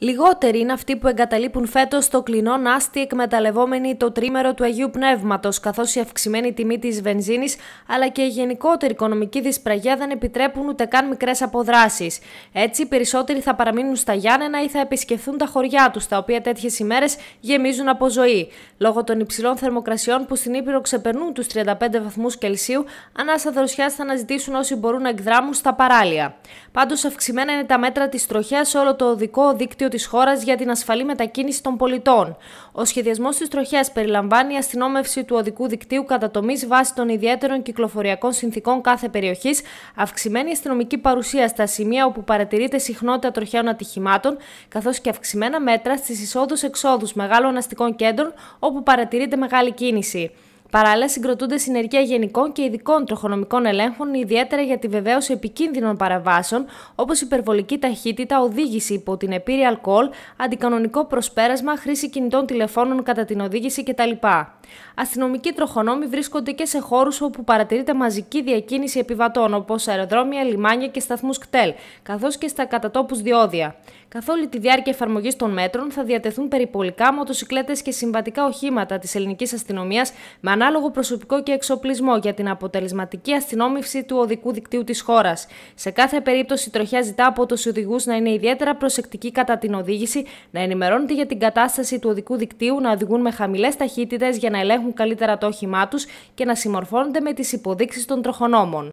Λιγότεροι είναι αυτοί που εγκαταλείπουν φέτος το κλεινό νάστι εκμεταλλευόμενοι το τρίμερο του Αγίου Πνεύματος, καθώς η αυξημένη τιμή της βενζίνης αλλά και η γενικότερη οικονομική δυσπραγία δεν επιτρέπουν ούτε καν μικρές αποδράσεις. Έτσι, οι περισσότεροι θα παραμείνουν στα Γιάννενα ή θα επισκεφθούν τα χωριά τους, τα οποία τέτοιες ημέρες γεμίζουν από ζωή. Λόγω των υψηλών θερμοκρασιών που στην Ήπειρο ξεπερνούν τους 35 βαθμούς Κελσίου, ανάσα δροσιάς θα αναζητήσουν όσοι μπορούν να εκδράμουν στα παράλια. Πάντως, αυξημένα είναι τα μέτρα της τροχιάς σε όλο το οδικό δίκτυο της της χώρας για την ασφαλή μετακίνηση των πολιτών. Ο σχεδιασμός της τροχιάς περιλαμβάνει αστυνόμευση του οδικού δικτύου κατά τομή βάσει των ιδιαίτερων κυκλοφοριακών συνθήκων κάθε περιοχής, αυξημένη αστυνομική παρουσία στα σημεία όπου παρατηρείται συχνότητα τροχιών ατυχημάτων, καθώς και αυξημένα μέτρα στις εισόδου-εξόδου μεγάλων αστικών κέντρων όπου παρατηρείται μεγάλη κίνηση. Παράλληλα, συγκροτούνται συνεργεία γενικών και ειδικών τροχονομικών ελέγχων, ιδιαίτερα για τη βεβαίωση επικίνδυνων παραβάσεων, όπως υπερβολική ταχύτητα, οδήγηση υπό την επίρρη αλκοόλ, αντικανονικό προσπέρασμα, χρήση κινητών τηλεφώνων κατά την οδήγηση κτλ. Αστυνομικοί τροχονόμοι βρίσκονται και σε χώρους όπου παρατηρείται μαζική διακίνηση επιβατών, όπως αεροδρόμια, λιμάνια και σταθμούς κτέλ, καθώς και στα κατατόπους διόδια. Καθ' όλη τη διάρκεια εφαρμογής των μέτρων θα διατεθούν περιπολικά, μοτοσυκλέτες και συμβατικά οχήματα της ελληνικής αστυνομίας με ανάλογο προσωπικό και εξοπλισμό για την αποτελεσματική αστυνόμευση του οδικού δικτύου της χώρας. Σε κάθε περίπτωση, η τροχιά ζητά από τους οδηγούς να είναι ιδιαίτερα προσεκτικοί κατά την οδήγηση, να ενημερώνονται για την κατάσταση του οδικού δικτύου, να οδηγούν με χαμηλές ταχύτητες για να ελέγχουν καλύτερα το όχημά τους και να συμμορφώνονται με τις υποδείξεις των τροχονόμων.